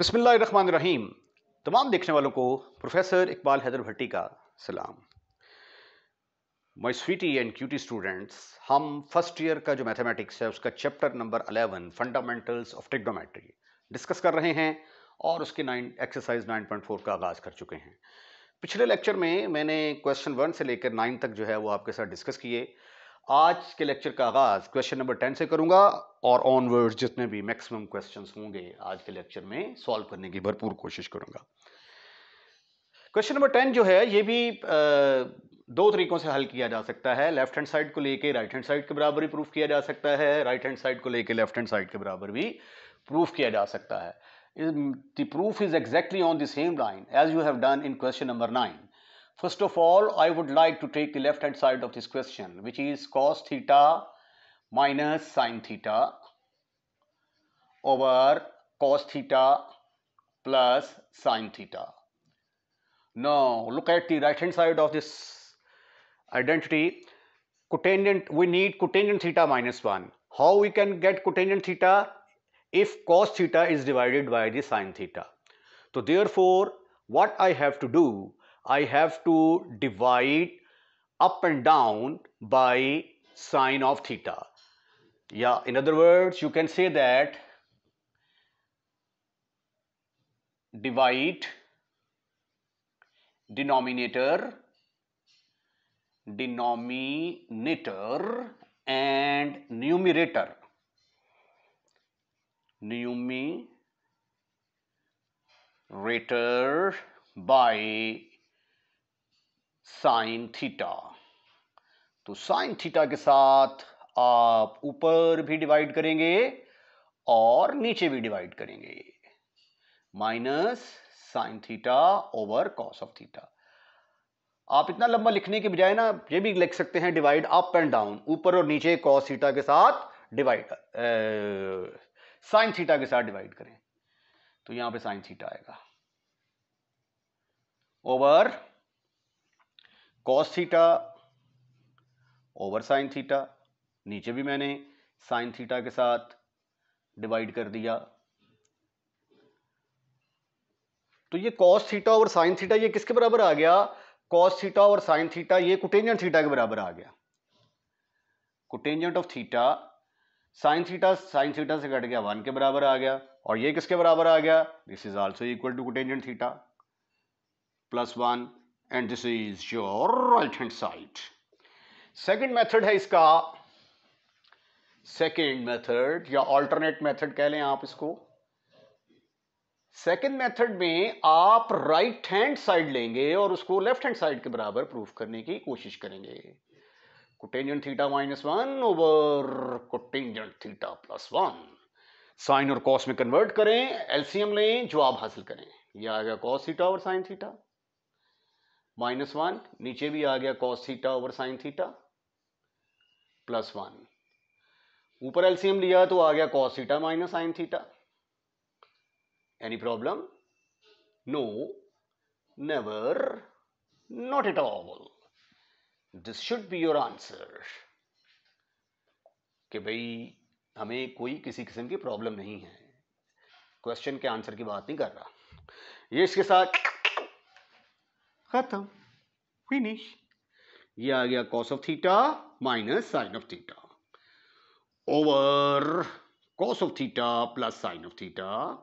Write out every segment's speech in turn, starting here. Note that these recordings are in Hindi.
बिसमीम् तमाम देखने वालों को प्रोफेसर इकबाल हैदर भट्टी का सलाम my sweetie and cutie students हम फर्स्ट ईयर का जो मैथमेटिक्स है उसका chapter number 11 fundamentals of trigonometry discuss कर रहे हैं और उसके नाइन एक्सरसाइज 9.4 का आगाज़ कर चुके हैं पिछले लेक्चर में मैंने क्वेश्चन वन से लेकर नाइन तक जो है वो आपके साथ डिस्कस किए आज के लेक्चर का आगाज़ क्वेश्चन नंबर टेन से करूँगा और ऑनवर्ड्स जितने भी मैक्सिमम क्वेश्चंस होंगे आज के लेक्चर में सॉल्व करने की भरपूर कोशिश करूंगा क्वेश्चन नंबर टेन जो है ये भी आ, दो तरीकों से हल किया जा सकता है लेफ्ट हैंड साइड को लेके राइट हैंड साइड के बराबर ही प्रूफ किया जा सकता है राइट हैंड साइड को लेके लेफ्ट हैंड साइड के बराबर भी प्रूफ किया जा सकता है the proof is exactly on the same line as you have done in question number nine first of all I would like to take the left hand side of this question which is cos theta minus sine theta over cos theta plus sine theta. Now look at the right hand side of this identity. Cotangent, we need cotangent theta minus 1. How we can get cotangent theta? If cos theta is divided by the sine theta. So therefore, what I have to do? I have to divide up and down by sine of theta yeah in other words you can say that divide denominator denominator and numerator numerator by sine theta. तो साइन थीटा के साथ आप ऊपर भी डिवाइड करेंगे और नीचे भी डिवाइड करेंगे minus sine theta over cos of theta आप इतना लंबा लिखने के बजाय ना ये भी लिख सकते हैं डिवाइड अप एंड डाउन ऊपर और नीचे कॉस थीटा के साथ डिवाइड साइन थीटा के साथ डिवाइड करें तो यहां पे साइन थीटा आएगा over cos theta over sine theta नीचे भी मैंने साइन थीटा के साथ डिवाइड कर दिया तो ये कॉस थीटा और साइन थीटा ये किसके बराबर आ गया कॉस थीटा और साइन थीटा ये कुटेंजेंट थीटा के बराबर आ गया cotangent of theta sine theta sine theta से कट गया वन के बराबर आ गया और ये किसके बराबर आ गया this is also equal to cotangent theta plus one and this is your right hand side second method है इसका सेकेंड मेथड या ऑल्टरनेट मेथड कह लें आप इसको सेकेंड मेथड में आप राइट हैंड साइड लेंगे और उसको लेफ्ट हैंड साइड के बराबर प्रूफ करने की कोशिश करेंगे cotangent theta minus one over cotangent theta plus one sine और कॉस में कन्वर्ट करें एलसीएम लें जवाब हासिल करें यह आ गया कॉस थीटा और साइन थीटा माइनस वन नीचे भी आ गया cos theta over sine theta plus one ऊपर एलसीएम लिया तो आ गया cos theta minus sine theta any problem no never not at all this should be your answer कि भाई हमें कोई किसी किस्म की प्रॉब्लम नहीं है क्वेश्चन के आंसर की बात नहीं कर रहा ये इसके साथ खत्म फिनिश ये आ गया cos of theta minus sine of theta over cos of theta plus sine of theta.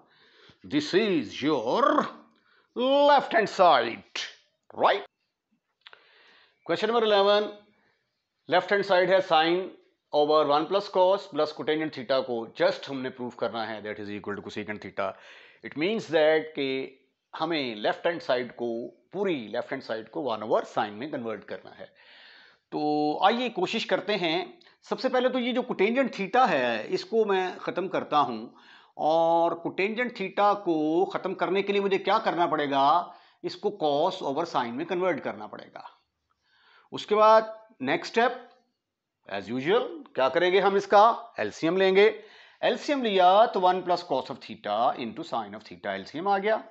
This is your left hand side, right? Question number 11. Left hand side है sine over one plus cos plus cotangent theta को जस्ट हमने प्रूव करना है that is equal to secant theta it means that कि हमें लेफ्ट हैंड साइड को पूरी लेफ्ट हैंड साइड को वन ओवर साइन में कन्वर्ट करना है तो आइए कोशिश करते हैं सबसे पहले तो ये जो कुटेंजेंट थीटा है इसको मैं ख़त्म करता हूँ और कुटेंजेंट थीटा को ख़त्म करने के लिए मुझे क्या करना पड़ेगा इसको कॉस ओवर साइन में कन्वर्ट करना पड़ेगा उसके बाद नेक्स्ट स्टेप एज यूजल क्या करेंगे हम इसका एल्सियम लेंगे एल्सियम लिया तो one plus cos of theta into sine of theta LCM आ गया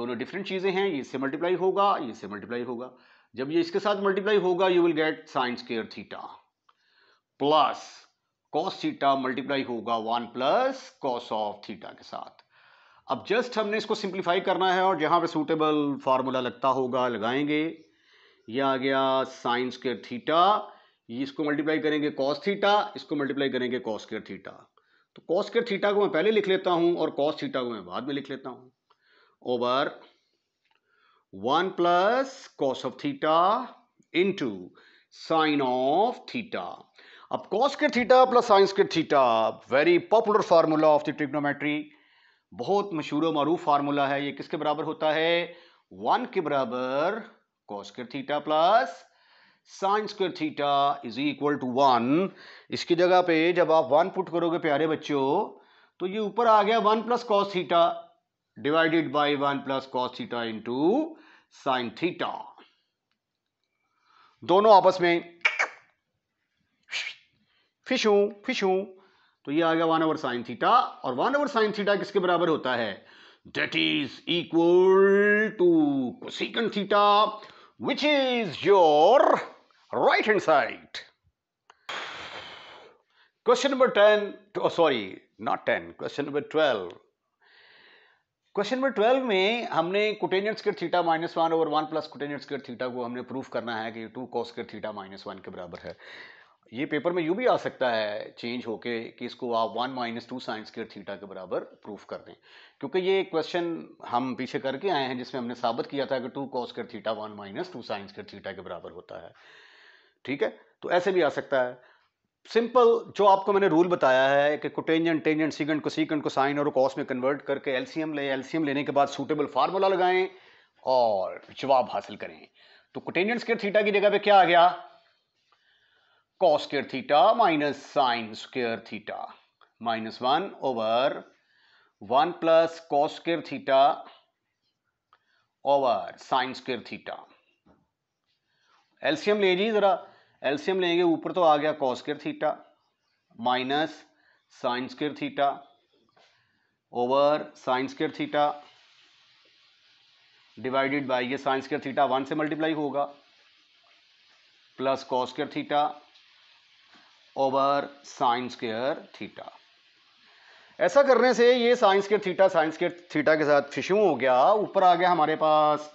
दोनों डिफरेंट चीज़ें हैं ये इससे मल्टीप्लाई होगा ये इससे मल्टीप्लाई होगा जब ये इसके साथ मल्टीप्लाई होगा you will get sine square theta plus cos theta multiply होगा one plus cos of theta के साथ अब जस्ट हमने इसको सिंप्लीफाई करना है और जहां पे सूटेबल फार्मूला लगता होगा लगाएंगे ये आ गया साइन स्केयर थीटा इसको मल्टीप्लाई करेंगे कॉस थीटा इसको मल्टीप्लाई करेंगे कॉस केयर थीटा तो कॉस केयर थीटा को मैं पहले लिख लेता हूं और कॉस थीटा को मैं बाद में लिख लेता हूं over one plus cos of theta into sine of theta अब कॉस के थीटा प्लस साइंस के theta very popular formula of the trigonometry बहुत मशहूर मरूफ फार्मूला है ये किसके बराबर होता है वन के बराबर कॉस के थीटा प्लस साइंस के theta is equal to one इसकी जगह पे जब आप वन पुट करोगे प्यारे बच्चों तो ये ऊपर आ गया one plus cos theta divided by one plus cos theta into sine theta दोनों आपस में फिश हूं फिश हूं तो ये आ गया वन ओवर साइन थीटा और वन ओवर साइन थीटा किसके बराबर होता है that is equal to cosecant theta which is your right hand side question number ten sorry not ten question number twelve question number twelve में हमने cotangent square theta minus one over one plus cotangent square theta को हमने प्रूफ करना है कि two cos theta minus one के बराबर है ये पेपर में यू भी आ सकता है चेंज होके कि इसको आप वन माइनस टू साइंस के थीटा के बराबर प्रूफ कर दें क्योंकि ये क्वेश्चन हम पीछे करके आए हैं जिसमें हमने साबित किया था कि टू कॉस कर theta one minus two sine कर थीटा के बराबर होता है ठीक है तो ऐसे भी आ सकता है सिंपल जो आपको मैंने रूल बताया है कि कोटेंजेंट टेंजेंट सीकेंट को सीकेंट को साइन और कॉस में कन्वर्ट करके एलसीएम ले एलसीएम लेने के बाद सूटेबल फार्मूला लगाएं और जवाब हासिल करें तो कोटेंजेंट स्केयर थीटा की जगह पे क्या आ गया cos square theta minus sine square theta minus 1 over 1 plus cos square theta over sine square theta एल्सियम ले जी ज़रा एल्सियम लेंगे ऊपर तो आ गया cos square theta minus sine square theta over sine square theta divided by ये साइन स्केयर थीटा वन से मल्टीप्लाई होगा plus cos square theta over sine square theta ऐसा करने से ये sine square theta sine square theta के साथ फिशू हो गया ऊपर आ गया हमारे पास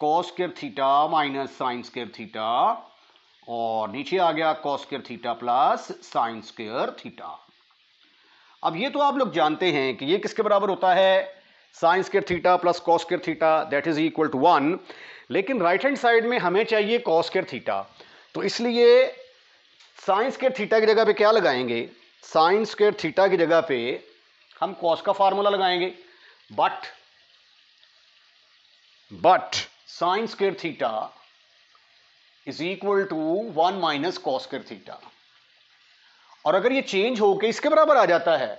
cos square theta minus sine square theta और नीचे आ गया cos square theta plus sine square theta अब ये तो आप लोग जानते हैं कि ये किसके बराबर होता है sine square theta plus cos square theta that is equal to one लेकिन राइट हैंड साइड में हमें चाहिए कॉस केयर थीटा तो इसलिए साइंस के थीटा की जगह पे क्या लगाएंगे साइंस के थीटा की जगह पे हम कॉस का फार्मूला लगाएंगे बट बट साइंस के theta is equal to one minus cos के थीटा और अगर ये चेंज होके इसके बराबर आ जाता है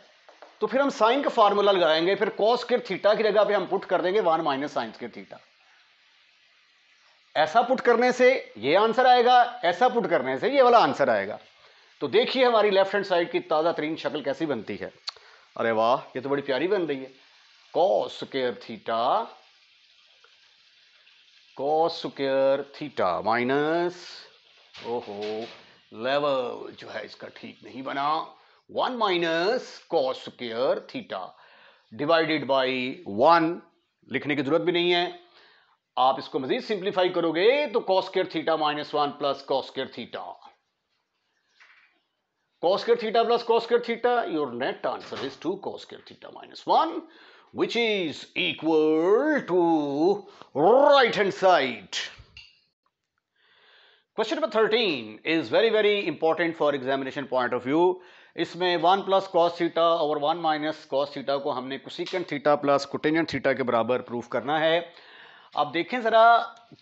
तो फिर हम साइन का फार्मूला लगाएंगे फिर कॉस के थीटा की जगह पे हम पुट कर देंगे वन माइनस साइंस के थीटा ऐसा पुट करने से ये आंसर आएगा ऐसा पुट करने से ये वाला आंसर आएगा तो देखिए हमारी लेफ्ट हैंड साइड की ताज़ा तरीन शक्ल कैसी बनती है अरे वाह ये तो बड़ी प्यारी बन रही है cos square theta cos square theta minus ओहो लेवल जो है इसका ठीक नहीं बना one minus cos square theta divided by one लिखने की जरूरत भी नहीं है आप इसको मजीद सिंप्लीफाई करोगे तो cos square theta minus one plus cos square theta cos square theta plus cos square theta your net answer is two cos square theta minus one which is equal to right hand side question number thirteen is very very important for examination point of view इसमें वन प्लस कॉस थीटा और वन माइनस कॉस थीटा को हमने cosecant theta plus cotangent theta के बराबर प्रूफ करना है आप देखें ज़रा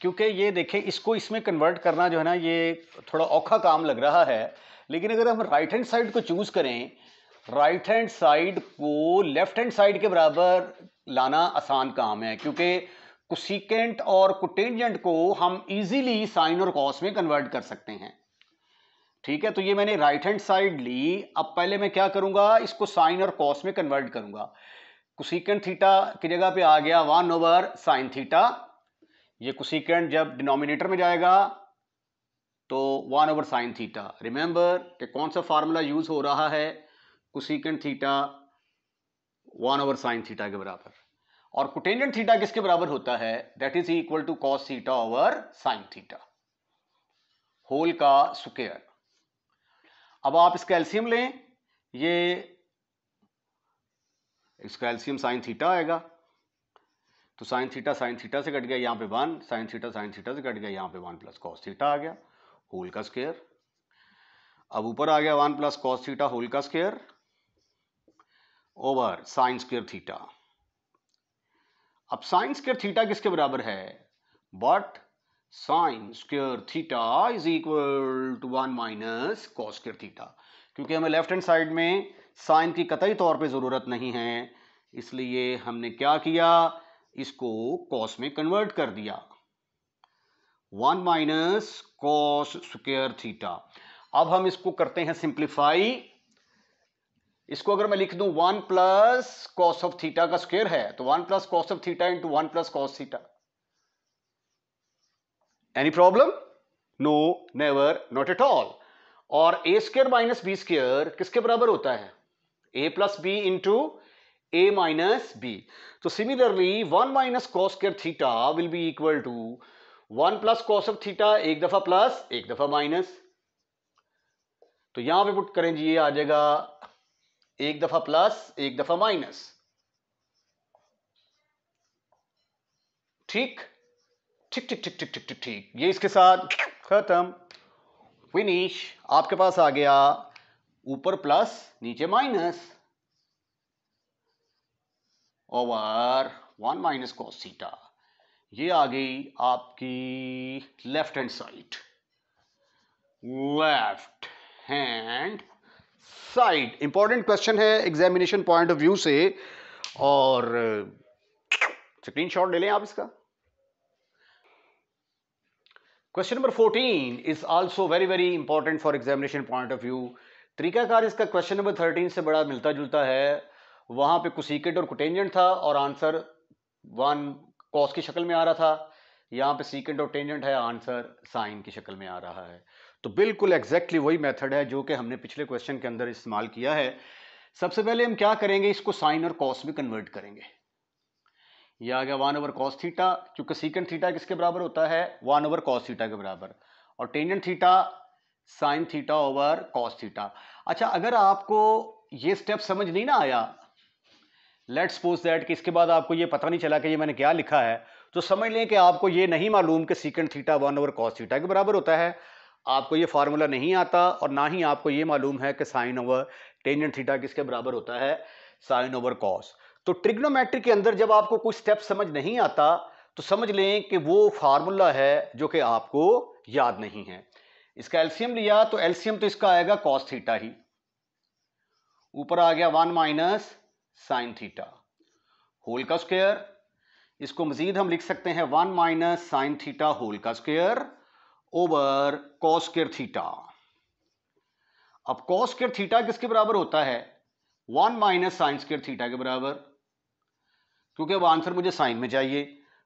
क्योंकि ये देखें इसको इसमें कन्वर्ट करना जो है ना ये थोड़ा औखा काम लग रहा है लेकिन अगर हम राइट हैंड साइड को चूज़ करें राइट हैंड साइड को लेफ्ट हैंड साइड के बराबर लाना आसान काम है क्योंकि कुसिकेंट और कुटेंजेंट को हम इजीली साइन और कॉस में कन्वर्ट कर सकते हैं ठीक है तो ये मैंने राइट हैंड साइड ली अब पहले मैं क्या करूँगा इसको साइन और कॉस में कन्वर्ट करूँगा कुसिकेंट थीटा की जगह पे आ गया वन ओवर साइन थीटा ये कोसिकेंड जब डिनोमिनेटर में जाएगा तो one over sine theta remember कि कौन सा फार्मूला यूज़ हो रहा है cosecant theta one over sine theta के बराबर और कुटेंडियन थीटा किसके बराबर होता है that is equal to cos theta over sine theta whole का स्क्वेयर अब आप इसका एल्सियम लें ये इसका एल्सियम साइन थीटा आएगा तो साइन थीटा साइन थीटा से कट गया यहाँ पे one sine theta sine theta से कट गया यहाँ पे वन प्लस कॉस थीटा आ गया होल का स्केयर अब ऊपर आ गया one plus cos theta whole का square over sine square theta अब साइन स्केयर थीटा किसके बराबर है but sine square theta is equal to one minus cos square theta क्योंकि हमें लेफ्ट हैंड साइड में साइन की कतई तौर पे ज़रूरत नहीं है इसलिए हमने क्या किया इसको कॉस में कन्वर्ट कर दिया one minus cos square theta अब हम इसको करते हैं सिंप्लीफाई इसको अगर मैं लिख दूं one plus cos of theta का स्क्वेयर है तो one plus cos of theta into one plus cos theta any problem no never not at all और a square minus B square किसके बराबर होता है a plus B into a minus b. So similarly, 1 minus cos square theta will be equal to 1 plus cos of theta एक दफा plus, एक दफा minus. तो यहां पे पुट करें जी ये आ जाएगा एक दफा प्लस एक दफा माइनस ठीक ठीक ठीक ठीक ठीक ठीक ठीक ठीक ये इसके साथ खत्म फिनिश आपके पास आ गया ऊपर प्लस नीचे minus over one minus cos theta ये आ गई आपकी left hand side left hand side important question है एग्जामिनेशन पॉइंट ऑफ व्यू से और स्क्रीन शॉट ले लें आप इसका question number 14 is also very very important for examination point of view तरीकाकार इसका क्वेश्चन नंबर 13 से बड़ा मिलता जुलता है वहां पे कुसीकेट और कुटेंजेंट था और आंसर वन कॉस की शक्ल में आ रहा था यहाँ पे सीकेंट और टेंजेंट है आंसर साइन की शक्ल में आ रहा है तो बिल्कुल एग्जैक्टली वही मेथड है जो कि हमने पिछले क्वेश्चन के अंदर इस्तेमाल किया है सबसे पहले हम क्या करेंगे इसको साइन और कॉस में कन्वर्ट करेंगे यह आ गया वन ओवर कॉस थीटा क्योंकि सीकेंट थीटा किसके बराबर होता है वन ओवर कॉस थीटा के बराबर और tangent theta sine theta over cos theta अच्छा अगर आपको ये स्टेप समझ नहीं ना आया लेट सपोज दैट कि इसके बाद आपको ये पता नहीं चला कि ये मैंने क्या लिखा है तो समझ लें कि आपको ये नहीं मालूम कि secant theta one over cos theta के बराबर होता है आपको ये फार्मूला नहीं आता और ना ही आपको ये मालूम है कि साइन ओवर टेंजेंट थीटा किसके बराबर होता है साइन ओवर कॉस तो ट्रिग्नोमेट्रिक के अंदर जब आपको कुछ स्टेप समझ नहीं आता तो समझ लें कि वो फार्मूला है जो कि आपको याद नहीं है इसका एल्सियम लिया तो एल्सियम तो इसका आएगा कॉस थीटा ही ऊपर आ गया one minus sine theta whole का स्क्वेयर इसको मजीद हम लिख सकते हैं one minus sine theta whole का स्क्वेयर ओवर कॉस्केयर थीटा अब कॉस्केयर थीटा किसके बराबर होता है one minus sine square theta के बराबर क्योंकि अब आंसर मुझे साइन में चाहिए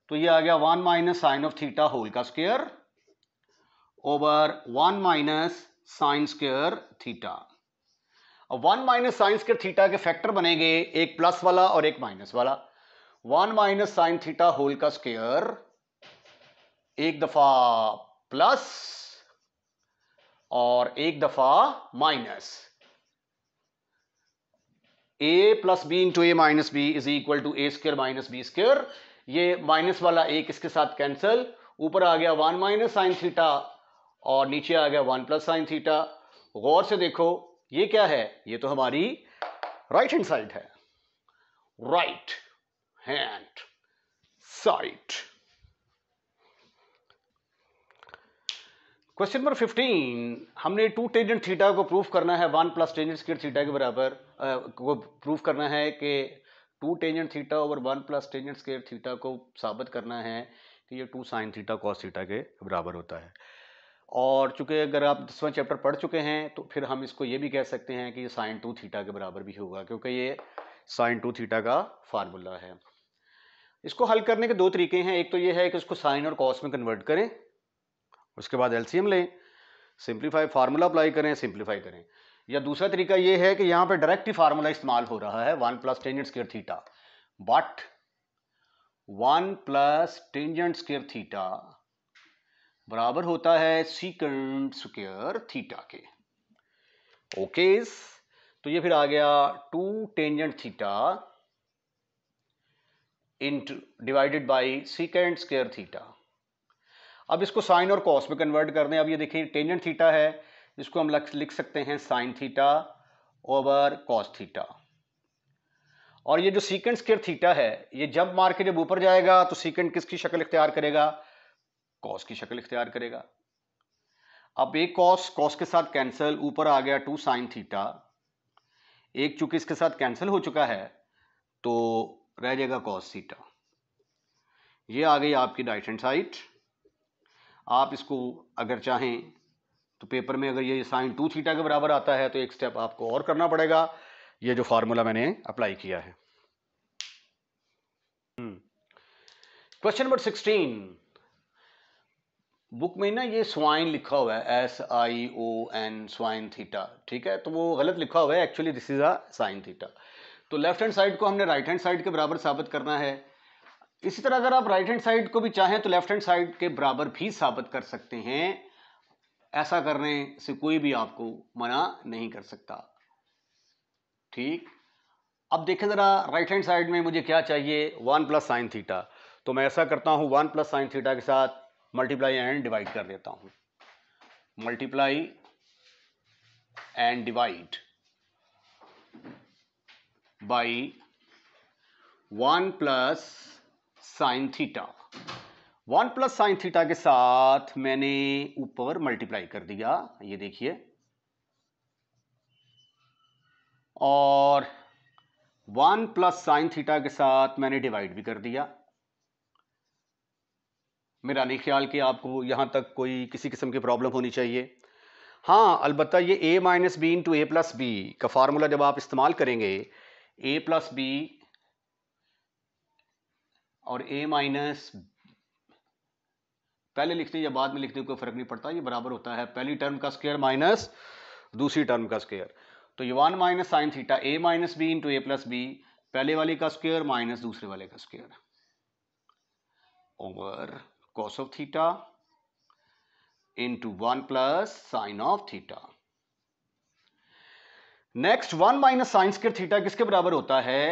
तो ये आ गया one minus sine of theta whole का square over one minus sine square theta one minus sine के थीटा के फैक्टर बनेंगे एक प्लस वाला और एक माइनस वाला one minus sine theta whole का स्क्वेयर एक दफा प्लस और एक दफा minus A plus B into A minus B is equal to A square minus B square ये माइनस वाला ए किसके साथ कैंसिल ऊपर आ गया वन माइनस साइन थीटा और नीचे आ गया वन प्लस साइन थीटा गौर से देखो ये क्या है ये तो हमारी राइट हैंड साइड है right hand side question number 15 हमने टू टेंजेंट थीटा को प्रूफ करना है one plus tangent square theta के बराबर को प्रूफ करना है कि टू टेंजेंट थीटा और one plus tangent square theta को साबित करना है कि ये two sine theta cos theta के बराबर होता है और चूंकि अगर आप दसवां चैप्टर पढ़ चुके हैं तो फिर हम इसको ये भी कह सकते हैं कि ये साइन टू थीटा के बराबर भी होगा क्योंकि ये साइन टू थीटा का फार्मूला है इसको हल करने के दो तरीके हैं एक तो ये है कि उसको साइन और कॉस में कन्वर्ट करें उसके बाद एलसीएम लें सिंप्लीफाई फार्मूला अप्लाई करें सिंप्लीफाई करें या दूसरा तरीका ये है कि यहाँ पर डायरेक्ट ही फार्मूला इस्तेमाल हो रहा है one plus tangent square theta but one plus tangent square theta बराबर होता है सीकंड स्क्र थीटा के ओके तो ये फिर आ गया two tangent theta into divided by secant square theta अब इसको साइन और कॉस में कन्वर्ट कर दें अब ये देखिए टेंजेंट थीटा है इसको हम लिख सकते हैं sine theta over cos theta और ये जो सीकेंड स्केयर थीटा है ये जब मार के जब ऊपर जाएगा तो सीकेंड किसकी शक्ल इख्तियार करेगा कॉस की शक्ल इख्तियार करेगा अब एक कॉस कॉस के साथ कैंसिल ऊपर आ गया टू साइन थीटा एक चूंकि इसके साथ कैंसिल हो चुका है तो रह जाएगा कॉस थीटा ये आ गई आपकी राइट हैंड साइड आप इसको अगर चाहें तो पेपर में अगर ये साइन टू थीटा के बराबर आता है तो एक स्टेप आपको और करना पड़ेगा ये जो फार्मूला मैंने अप्लाई किया है क्वेश्चन नंबर सिक्सटीन बुक में ना ये स्वाइन लिखा हुआ है S I O N swine theta ठीक है तो वो गलत लिखा हुआ है actually this is a sine theta तो लेफ्ट हैंड साइड को हमने राइट हैंड साइड के बराबर साबित करना है इसी तरह अगर आप राइट हैंड साइड को भी चाहें तो लेफ्ट हैंड साइड के बराबर भी साबित कर सकते हैं ऐसा करने से कोई भी आपको मना नहीं कर सकता ठीक अब देखें ज़रा राइट हैंड साइड में मुझे क्या चाहिए वन प्लस साइन थीटा तो मैं ऐसा करता हूँ वन प्लस साइन थीटा के साथ मल्टीप्लाई एंड डिवाइड कर देता हूं multiply and divide by one plus sine theta one plus sine theta के साथ मैंने ऊपर मल्टीप्लाई कर दिया ये देखिए और वन प्लस साइन थीटा के साथ मैंने डिवाइड भी कर दिया मेरा नहीं ख्याल कि आपको यहाँ तक कोई किसी किस्म की प्रॉब्लम होनी चाहिए हाँ अलबत् ये A minus B into A plus B का फार्मूला जब आप इस्तेमाल करेंगे ए प्लस बी और ए माइनस पहले हैं या बाद में हैं कोई फ़र्क नहीं पड़ता ये बराबर होता है पहली टर्म का स्क्वायर माइनस दूसरी टर्म का स्क्वायर तो ये one minus sine theta A minus B into A plus B पहले वाले का स्क्वायर माइनस दूसरे वाले का square over cos of theta into 1 plus sin of theta next one minus sine square theta किसके बराबर होता है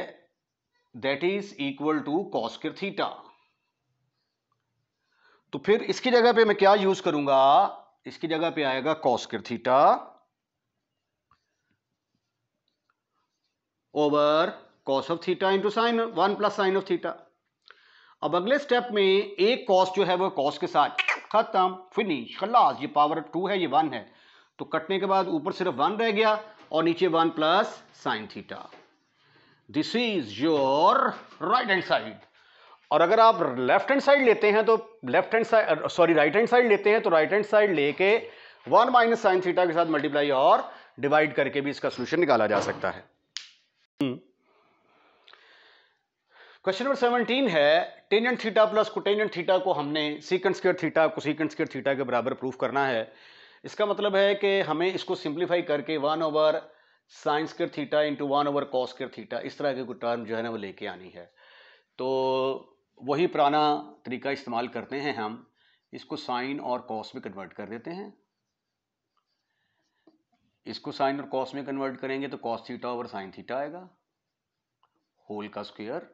that is equal to cos square theta तो फिर इसकी जगह पे मैं क्या यूज करूंगा इसकी जगह पे आएगा cos square theta over cos of theta into sine one plus sine of theta अब अगले स्टेप में एक कॉस जो है वो कॉस के साथ खत्म फिनिश खलास ये पावर टू है ये वन है तो कटने के बाद ऊपर सिर्फ वन रह गया और नीचे one plus sine theta this is your right hand side और अगर आप लेफ्ट हैंड साइड लेते हैं तो left hand side sorry right hand side लेते हैं तो राइट हैंड साइड लेके वन माइनस साइन थीटा के साथ मल्टीप्लाई और डिवाइड करके भी इसका सोल्यूशन निकाला जा सकता है क्वेश्चन नंबर सेवनटीन है tangent theta plus cotangent theta को हमने सीकेंड स्केयर थीटा को सीकेंड स्केयर थीटा के बराबर प्रूफ करना है इसका मतलब है कि हमें इसको सिंप्लीफाई करके one over sine square theta into one over cos square theta इस तरह के कोई टर्म जो है ना वो लेके आनी है तो वही पुराना तरीका इस्तेमाल करते हैं हम इसको साइन और कॉस में कन्वर्ट कर देते हैं इसको साइन और कॉस में कन्वर्ट करेंगे तो cos theta over sine theta आएगा होल का स्क्वायर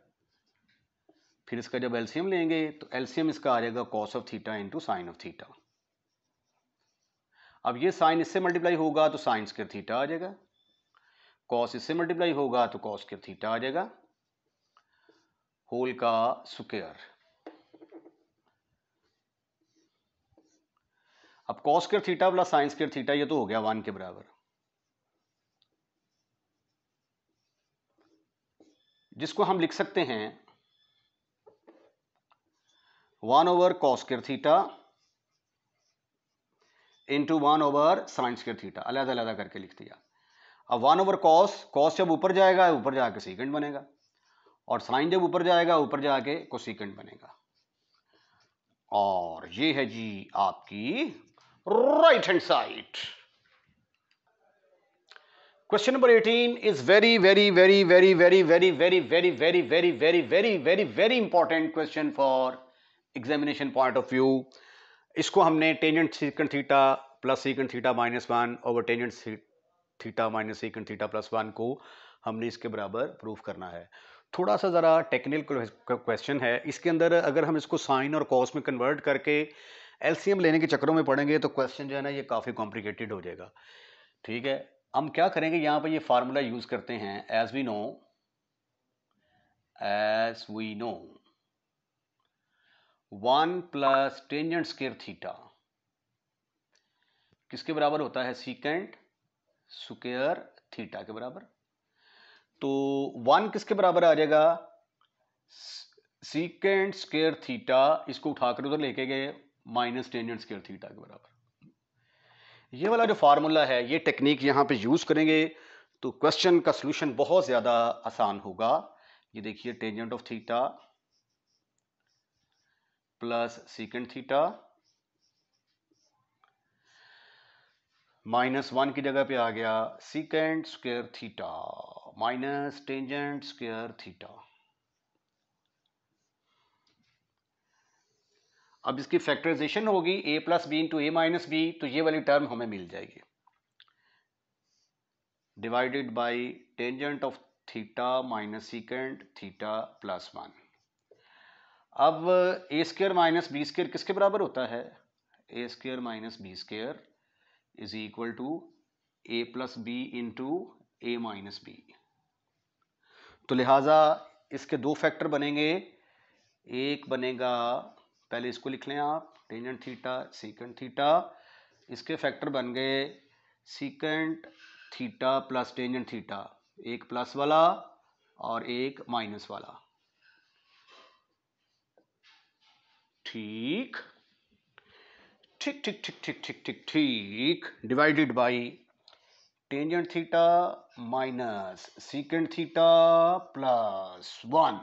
फिर इसका जब एल्सियम लेंगे तो एल्सियम इसका आ जाएगा cos of theta into sine of theta अब ये साइन इससे मल्टीप्लाई होगा तो साइन स्केयर थीटा आ जाएगा कॉस इससे मल्टीप्लाई होगा तो कॉस स्केयर थीटा आ जाएगा होल का स्क्वेयर अब cos square theta plus sine square theta ये तो हो गया वन के बराबर जिसको हम लिख सकते हैं one over cos square theta into one over sine square theta अलग अलग करके लिख दिया अब वन ओवर कॉस कॉस जब ऊपर जाएगा ऊपर जाके सीकेंड बनेगा और साइन जब ऊपर जाएगा ऊपर जाके को सीकेंड बनेगा और ये है जी आपकी right hand side question number eighteen is very very very very very very very very very very very very very very important question for examination point of view इसको हमने tangent secant theta plus secant theta minus one over tangent theta minus secant theta plus one को हमने इसके बराबर प्रूफ करना है थोड़ा सा ज़रा टेक्निकल क्वेश्चन है इसके अंदर अगर हम इसको साइन और कॉस में कन्वर्ट करके एलसीएम लेने के चक्करों में पढ़ेंगे तो क्वेश्चन जो है ना ये काफ़ी कॉम्प्लिकेटेड हो जाएगा ठीक है हम क्या करेंगे यहाँ पर ये फार्मूला यूज़ करते हैं as we know as we know one plus tangent square theta किसके बराबर होता है सीकेंट स्क्र थीटा के बराबर तो वन किसके बराबर आ जाएगा सीकेंट स्केयर थीटा इसको उठाकर उधर लेके गए माइनस टेंजेंट स्केयर थीटा के बराबर ये वाला जो फार्मूला है ये टेक्निक यहां पे यूज़ करेंगे तो क्वेश्चन का सोल्यूशन बहुत ज़्यादा आसान होगा ये देखिए tangent of theta plus secant theta minus one की जगह पे आ गया secant square theta minus tangent square theta अब इसकी फैक्टराइजेशन होगी A plus B into A minus B तो ये वाली टर्म हमें मिल जाएगी divided by tangent of theta minus secant theta plus one अब A square minus B square किसके बराबर होता है A square minus B square is equal to A plus B into A minus B तो लिहाजा इसके दो फैक्टर बनेंगे एक बनेगा पहले इसको लिख लें आप टेंजेंट थीटा सीकेंड थीटा इसके फैक्टर बन गए secant theta plus tangent theta एक प्लस वाला और एक माइनस वाला ठीक ठीक ठीक ठीक ठीक ठीक ठीक ठीक divided by tangent theta minus secant theta plus one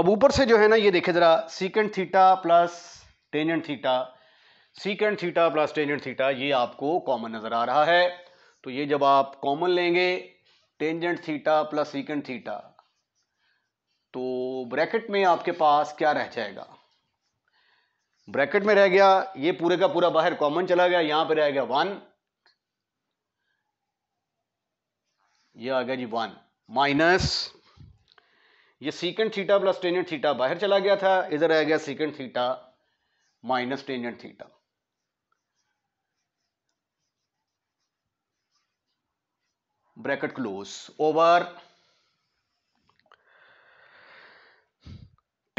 अब ऊपर से जो है ना ये देखे जरा secant theta plus tangent theta secant theta plus tangent theta ये आपको कॉमन नजर आ रहा है तो ये जब आप कॉमन लेंगे tangent theta plus secant theta तो ब्रैकेट में आपके पास क्या रह जाएगा ब्रैकेट में रह गया ये पूरे का पूरा बाहर कॉमन चला गया यहां पे रह गया वन ये आ गया जी वन माइनस ये secant theta plus tangent theta बाहर चला गया था इधर रह गया secant theta minus tangent theta bracket close over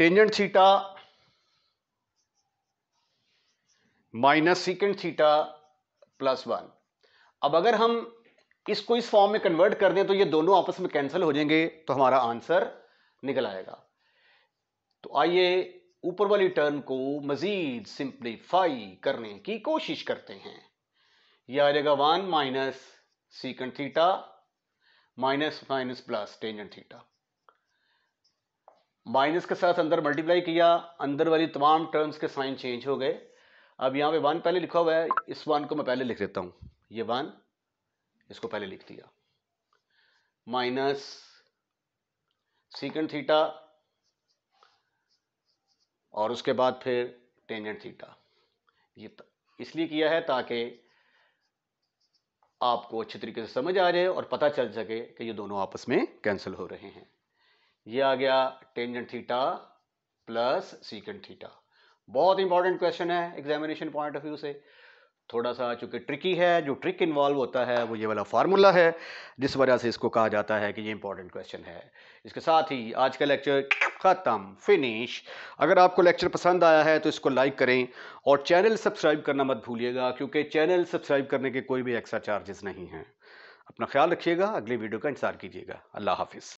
tangent theta minus secant theta plus one अब अगर हम इसको इस फॉर्म में कन्वर्ट कर दें तो ये दोनों आपस में कैंसिल हो जाएंगे तो हमारा आंसर निकल आएगा तो आइए ऊपर वाली टर्म को मजीद सिंप्लीफाई करने की कोशिश करते हैं यह आ जाएगा one minus secant theta minus minus plus tangent theta minus के साथ अंदर मल्टीप्लाई किया अंदर वाली तमाम टर्म्स के साइन चेंज हो गए अब यहाँ पे वन पहले लिखा हुआ है इस वन को मैं पहले लिख देता हूँ ये वन इसको पहले लिख दिया माइनस सीकेंड थीटा और उसके बाद फिर टेंजेंट थीटा ये इसलिए किया है ताकि आपको अच्छे तरीके से समझ आ जाए और पता चल सके कि ये दोनों आपस में कैंसिल हो रहे हैं ये आ गया tangent theta plus secant theta बहुत इंपॉर्टेंट क्वेश्चन है एग्जामिनेशन पॉइंट ऑफ व्यू से थोड़ा सा चूंकि ट्रिकी है जो ट्रिक इन्वॉल्व होता है वो ये वाला फार्मूला है जिस वजह से इसको कहा जाता है कि ये इंपॉर्टेंट क्वेश्चन है इसके साथ ही आज का लेक्चर ख़त्म फिनिश अगर आपको लेक्चर पसंद आया है तो इसको लाइक करें और चैनल सब्सक्राइब करना मत भूलिएगा क्योंकि चैनल सब्सक्राइब करने के कोई भी एक्स्ट्रा चार्जेस नहीं हैं अपना ख्याल रखिएगा अगली वीडियो का इंतजार कीजिएगा अल्लाह हाफिज़